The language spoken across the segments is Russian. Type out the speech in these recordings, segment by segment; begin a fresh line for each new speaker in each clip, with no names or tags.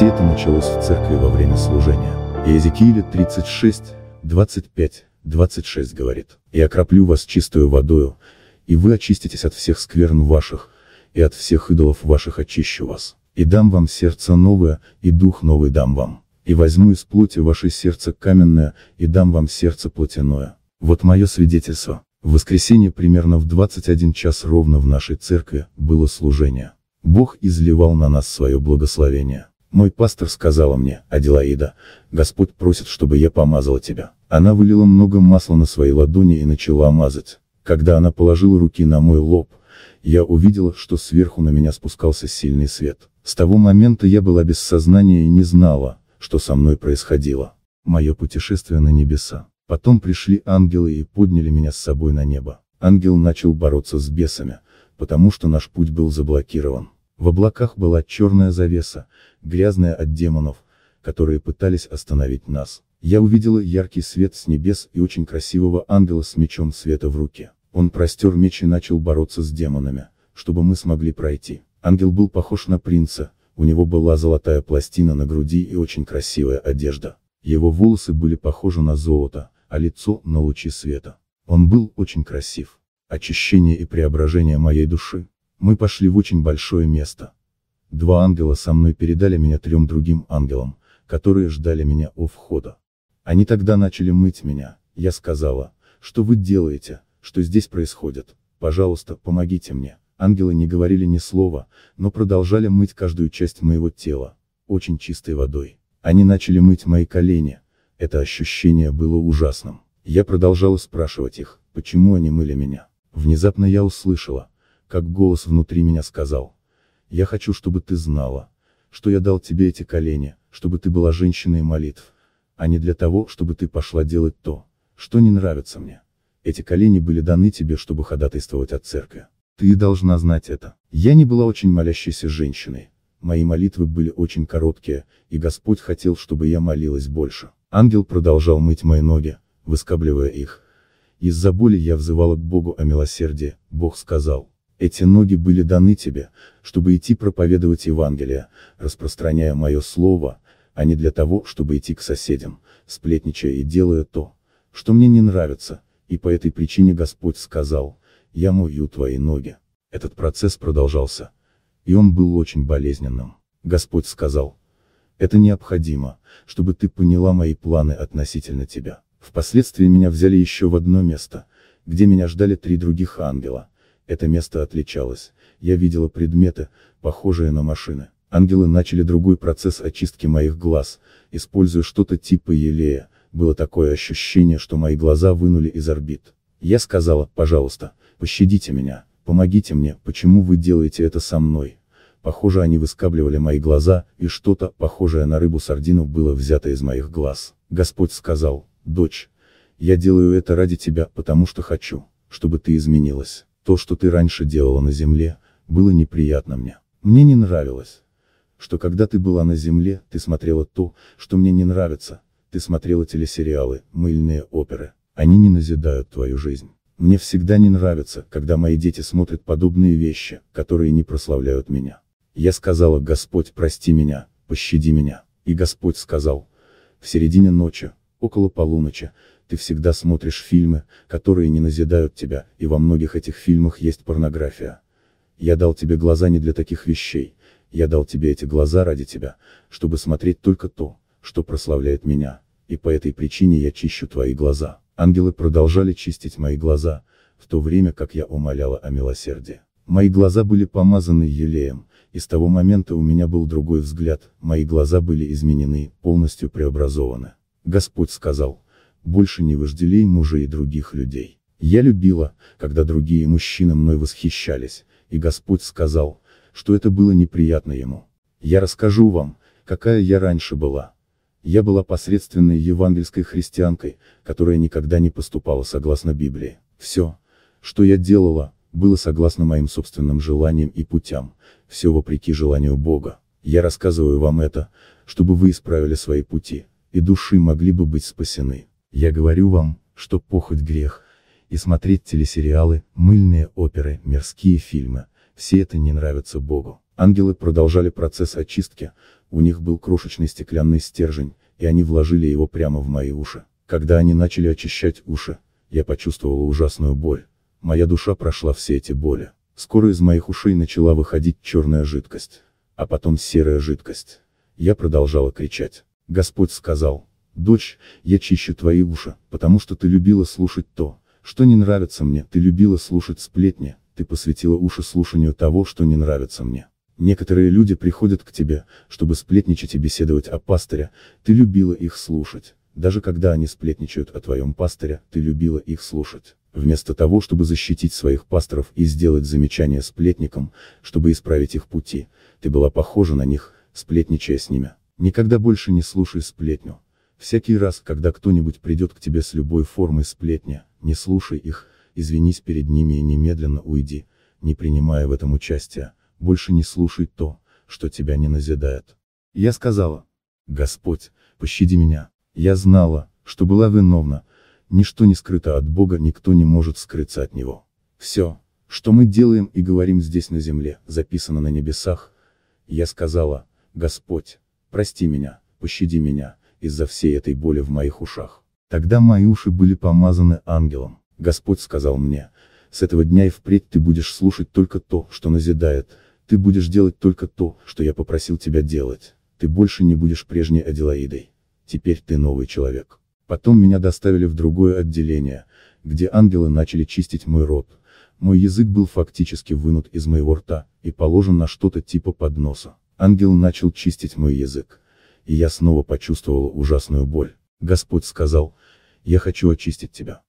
Все это началось в церкви во время служения. Иезекииля 36, 25, 26 говорит, «И окроплю вас чистую водою, и вы очиститесь от всех скверн ваших, и от всех идолов ваших очищу вас, и дам вам сердце новое, и дух новый дам вам, и возьму из плоти ваше сердце каменное, и дам вам сердце плотяное». Вот мое свидетельство. В воскресенье примерно в 21 час ровно в нашей церкви было служение. Бог изливал на нас свое благословение. Мой пастор сказала мне, Аделаида, Господь просит, чтобы я помазала тебя. Она вылила много масла на свои ладони и начала мазать. Когда она положила руки на мой лоб, я увидела, что сверху на меня спускался сильный свет. С того момента я была без сознания и не знала, что со мной происходило. Мое путешествие на небеса. Потом пришли ангелы и подняли меня с собой на небо. Ангел начал бороться с бесами, потому что наш путь был заблокирован. В облаках была черная завеса, грязная от демонов, которые пытались остановить нас. Я увидела яркий свет с небес и очень красивого ангела с мечом света в руке. Он простер меч и начал бороться с демонами, чтобы мы смогли пройти. Ангел был похож на принца, у него была золотая пластина на груди и очень красивая одежда. Его волосы были похожи на золото, а лицо – на лучи света. Он был очень красив. Очищение и преображение моей души. Мы пошли в очень большое место. Два ангела со мной передали меня трем другим ангелам, которые ждали меня у входа. Они тогда начали мыть меня, я сказала, что вы делаете, что здесь происходит, пожалуйста, помогите мне. Ангелы не говорили ни слова, но продолжали мыть каждую часть моего тела, очень чистой водой. Они начали мыть мои колени, это ощущение было ужасным. Я продолжала спрашивать их, почему они мыли меня. Внезапно я услышала, как голос внутри меня сказал. Я хочу, чтобы ты знала, что я дал тебе эти колени, чтобы ты была женщиной молитв, а не для того, чтобы ты пошла делать то, что не нравится мне. Эти колени были даны тебе, чтобы ходатайствовать от церкви. Ты должна знать это. Я не была очень молящейся женщиной. Мои молитвы были очень короткие, и Господь хотел, чтобы я молилась больше. Ангел продолжал мыть мои ноги, выскабливая их. Из-за боли я взывала к Богу о милосердии, Бог сказал, эти ноги были даны тебе, чтобы идти проповедовать Евангелие, распространяя мое слово, а не для того, чтобы идти к соседям, сплетничая и делая то, что мне не нравится, и по этой причине Господь сказал, я мою твои ноги. Этот процесс продолжался, и он был очень болезненным. Господь сказал, это необходимо, чтобы ты поняла мои планы относительно тебя. Впоследствии меня взяли еще в одно место, где меня ждали три других ангела, это место отличалось, я видела предметы, похожие на машины. Ангелы начали другой процесс очистки моих глаз, используя что-то типа елея, было такое ощущение, что мои глаза вынули из орбит. Я сказала, пожалуйста, пощадите меня, помогите мне, почему вы делаете это со мной? Похоже они выскабливали мои глаза, и что-то, похожее на рыбу-сардину, было взято из моих глаз. Господь сказал, дочь, я делаю это ради тебя, потому что хочу, чтобы ты изменилась. То, что ты раньше делала на земле, было неприятно мне. Мне не нравилось. Что когда ты была на земле, ты смотрела то, что мне не нравится. Ты смотрела телесериалы, мыльные оперы. Они не назидают твою жизнь. Мне всегда не нравится, когда мои дети смотрят подобные вещи, которые не прославляют меня. Я сказала, Господь, прости меня, пощади меня. И Господь сказал, в середине ночи, около полуночи, ты всегда смотришь фильмы, которые не назидают тебя, и во многих этих фильмах есть порнография. Я дал тебе глаза не для таких вещей, я дал тебе эти глаза ради тебя, чтобы смотреть только то, что прославляет меня, и по этой причине я чищу твои глаза. Ангелы продолжали чистить мои глаза, в то время как я умоляла о милосердии. Мои глаза были помазаны елеем, и с того момента у меня был другой взгляд, мои глаза были изменены, полностью преобразованы. Господь сказал, больше не вожделей мужа и других людей. Я любила, когда другие мужчины мной восхищались, и Господь сказал, что это было неприятно ему. Я расскажу вам, какая я раньше была. Я была посредственной евангельской христианкой, которая никогда не поступала согласно Библии. Все, что я делала, было согласно моим собственным желаниям и путям, все вопреки желанию Бога. Я рассказываю вам это, чтобы вы исправили свои пути, и души могли бы быть спасены. Я говорю вам, что похоть грех, и смотреть телесериалы, мыльные оперы, мирские фильмы, все это не нравится Богу. Ангелы продолжали процесс очистки, у них был крошечный стеклянный стержень, и они вложили его прямо в мои уши. Когда они начали очищать уши, я почувствовала ужасную боль. Моя душа прошла все эти боли. Скоро из моих ушей начала выходить черная жидкость, а потом серая жидкость. Я продолжала кричать. Господь сказал, Дочь, я чищу твои уши, потому что ты любила слушать то, что не нравится мне, ты любила слушать сплетни, ты посвятила уши слушанию того, что не нравится мне. Некоторые люди приходят к тебе, чтобы сплетничать и беседовать о пастыре, ты любила их слушать. Даже когда они сплетничают о твоем пастыре, ты любила их слушать. Вместо того, чтобы защитить своих пасторов и сделать замечание сплетникам, чтобы исправить их пути, ты была похожа на них, сплетничая с ними. Никогда больше не слушай сплетню, Всякий раз, когда кто-нибудь придет к тебе с любой формой сплетня, не слушай их, извинись перед ними и немедленно уйди, не принимая в этом участия, больше не слушай то, что тебя не назидает. Я сказала, Господь, пощади меня, я знала, что была виновна, ничто не скрыто от Бога, никто не может скрыться от Него. Все, что мы делаем и говорим здесь на земле, записано на небесах. Я сказала, Господь, прости меня, пощади меня, из-за всей этой боли в моих ушах. Тогда мои уши были помазаны ангелом. Господь сказал мне, с этого дня и впредь ты будешь слушать только то, что назидает, ты будешь делать только то, что я попросил тебя делать, ты больше не будешь прежней Аделаидой. Теперь ты новый человек. Потом меня доставили в другое отделение, где ангелы начали чистить мой рот. Мой язык был фактически вынут из моего рта и положен на что-то типа подноса. Ангел начал чистить мой язык и я снова почувствовала ужасную боль. Господь сказал, «Я хочу очистить тебя.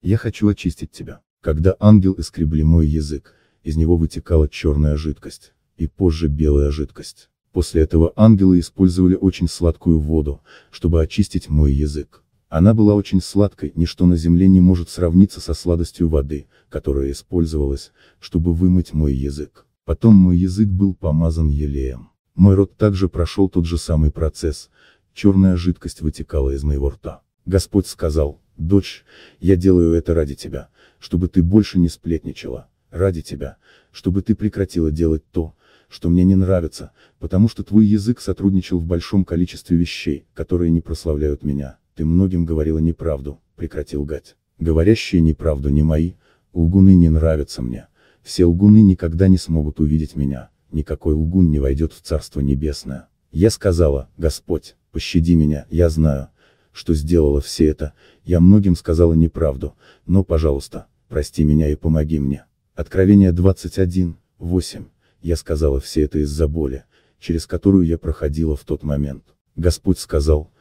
Я хочу очистить тебя». Когда ангел искребли мой язык, из него вытекала черная жидкость, и позже белая жидкость. После этого ангелы использовали очень сладкую воду, чтобы очистить мой язык. Она была очень сладкой, ничто на земле не может сравниться со сладостью воды, которая использовалась, чтобы вымыть мой язык. Потом мой язык был помазан елеем. Мой рот также прошел тот же самый процесс, черная жидкость вытекала из моего рта. Господь сказал, дочь, я делаю это ради тебя, чтобы ты больше не сплетничала, ради тебя, чтобы ты прекратила делать то, что мне не нравится, потому что твой язык сотрудничал в большом количестве вещей, которые не прославляют меня, ты многим говорила неправду, прекрати лгать. Говорящие неправду не мои, лгуны не нравятся мне, все лгуны никогда не смогут увидеть меня, никакой лгун не войдет в Царство Небесное. Я сказала, Господь, пощади меня, я знаю, что сделала все это, я многим сказала неправду, но, пожалуйста, прости меня и помоги мне. Откровение 21, 8. Я сказала все это из-за боли, через которую я проходила в тот момент. Господь сказал,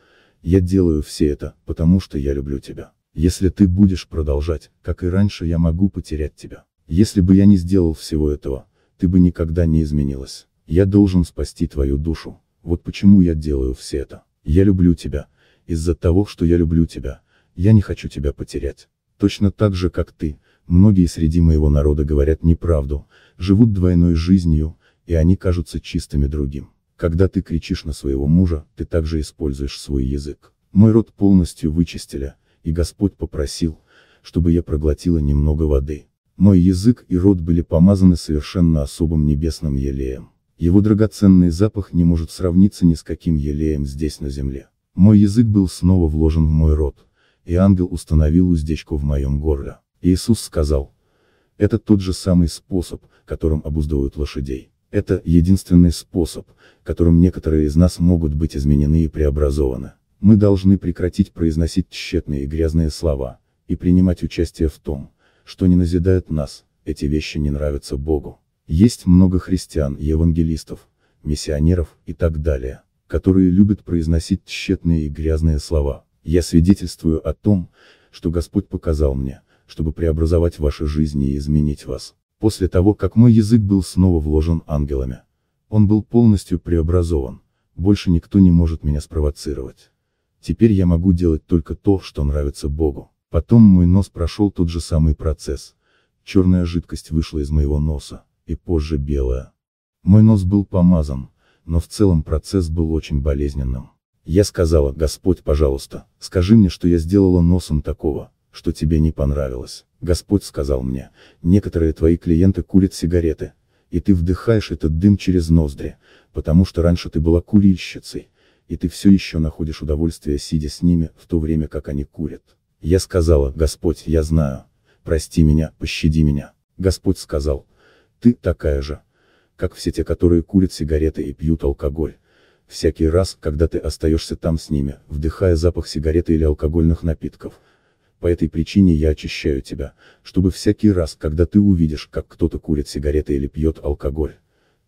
я делаю все это, потому что я люблю тебя. Если ты будешь продолжать, как и раньше я могу потерять тебя. Если бы я не сделал всего этого, ты бы никогда не изменилась. Я должен спасти твою душу. Вот почему я делаю все это. Я люблю тебя. Из-за того, что я люблю тебя. Я не хочу тебя потерять. Точно так же, как ты, многие среди моего народа говорят неправду, живут двойной жизнью, и они кажутся чистыми другим. Когда ты кричишь на своего мужа, ты также используешь свой язык. Мой род полностью вычистили, и Господь попросил, чтобы я проглотила немного воды. Мой язык и рот были помазаны совершенно особым небесным елеем. Его драгоценный запах не может сравниться ни с каким елеем здесь на земле. Мой язык был снова вложен в мой рот, и ангел установил уздечку в моем горле. Иисус сказал, это тот же самый способ, которым обуздывают лошадей. Это единственный способ, которым некоторые из нас могут быть изменены и преобразованы. Мы должны прекратить произносить тщетные и грязные слова, и принимать участие в том, что не назидают нас, эти вещи не нравятся Богу. Есть много христиан, евангелистов, миссионеров и так далее, которые любят произносить тщетные и грязные слова. Я свидетельствую о том, что Господь показал мне, чтобы преобразовать ваши жизни и изменить вас. После того, как мой язык был снова вложен ангелами, он был полностью преобразован, больше никто не может меня спровоцировать. Теперь я могу делать только то, что нравится Богу. Потом мой нос прошел тот же самый процесс. Черная жидкость вышла из моего носа, и позже белая. Мой нос был помазан, но в целом процесс был очень болезненным. Я сказала, Господь, пожалуйста, скажи мне, что я сделала носом такого, что тебе не понравилось. Господь сказал мне, некоторые твои клиенты курят сигареты, и ты вдыхаешь этот дым через ноздри, потому что раньше ты была курильщицей, и ты все еще находишь удовольствие сидя с ними, в то время как они курят. Я сказала, Господь, я знаю. Прости меня, пощади меня. Господь сказал, ты такая же, как все те, которые курят сигареты и пьют алкоголь. Всякий раз, когда ты остаешься там с ними, вдыхая запах сигареты или алкогольных напитков. По этой причине я очищаю тебя, чтобы всякий раз, когда ты увидишь, как кто-то курит сигареты или пьет алкоголь,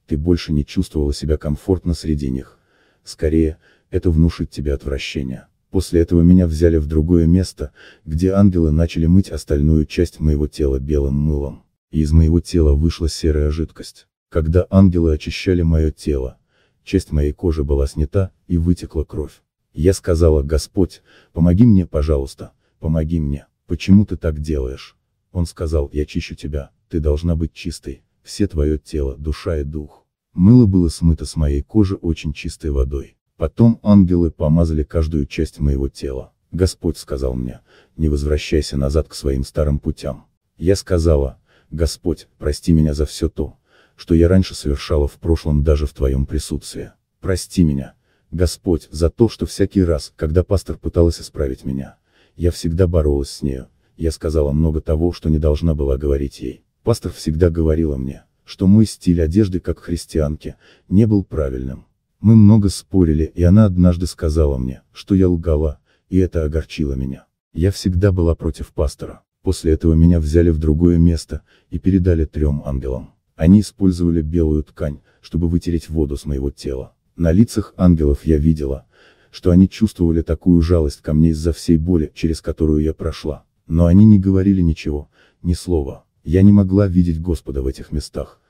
ты больше не чувствовала себя комфортно среди них. Скорее, это внушит тебе отвращение. После этого меня взяли в другое место, где ангелы начали мыть остальную часть моего тела белым мылом. И из моего тела вышла серая жидкость. Когда ангелы очищали мое тело, часть моей кожи была снята, и вытекла кровь. Я сказала, Господь, помоги мне, пожалуйста, помоги мне, почему ты так делаешь? Он сказал, я чищу тебя, ты должна быть чистой, все твое тело, душа и дух. Мыло было смыто с моей кожи очень чистой водой. Потом ангелы помазали каждую часть моего тела. Господь сказал мне, не возвращайся назад к своим старым путям. Я сказала, Господь, прости меня за все то, что я раньше совершала в прошлом даже в Твоем присутствии. Прости меня, Господь, за то, что всякий раз, когда пастор пыталась исправить меня, я всегда боролась с нею, я сказала много того, что не должна была говорить ей. Пастор всегда говорила мне, что мой стиль одежды как христианки, не был правильным. Мы много спорили, и она однажды сказала мне, что я лгала, и это огорчило меня. Я всегда была против пастора. После этого меня взяли в другое место, и передали трем ангелам. Они использовали белую ткань, чтобы вытереть воду с моего тела. На лицах ангелов я видела, что они чувствовали такую жалость ко мне из-за всей боли, через которую я прошла. Но они не говорили ничего, ни слова. Я не могла видеть Господа в этих местах.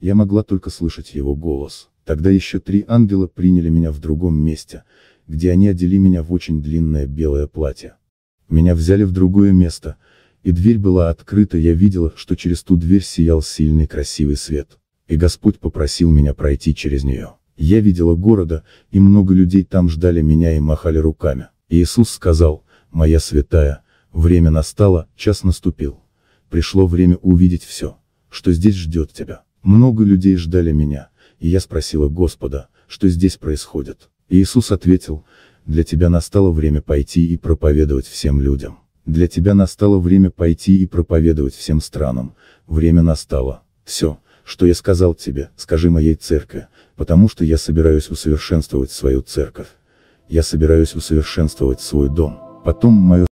Я могла только слышать его голос. Тогда еще три ангела приняли меня в другом месте, где они одели меня в очень длинное белое платье. Меня взяли в другое место, и дверь была открыта, я видела, что через ту дверь сиял сильный красивый свет. И Господь попросил меня пройти через нее. Я видела города, и много людей там ждали меня и махали руками. Иисус сказал, «Моя святая, время настало, час наступил. Пришло время увидеть все, что здесь ждет тебя». Много людей ждали меня, и я спросила Господа, что здесь происходит. Иисус ответил, для тебя настало время пойти и проповедовать всем людям. Для тебя настало время пойти и проповедовать всем странам. Время настало. Все, что я сказал тебе, скажи моей церкви, потому что я собираюсь усовершенствовать свою церковь. Я собираюсь усовершенствовать свой дом. Потом мое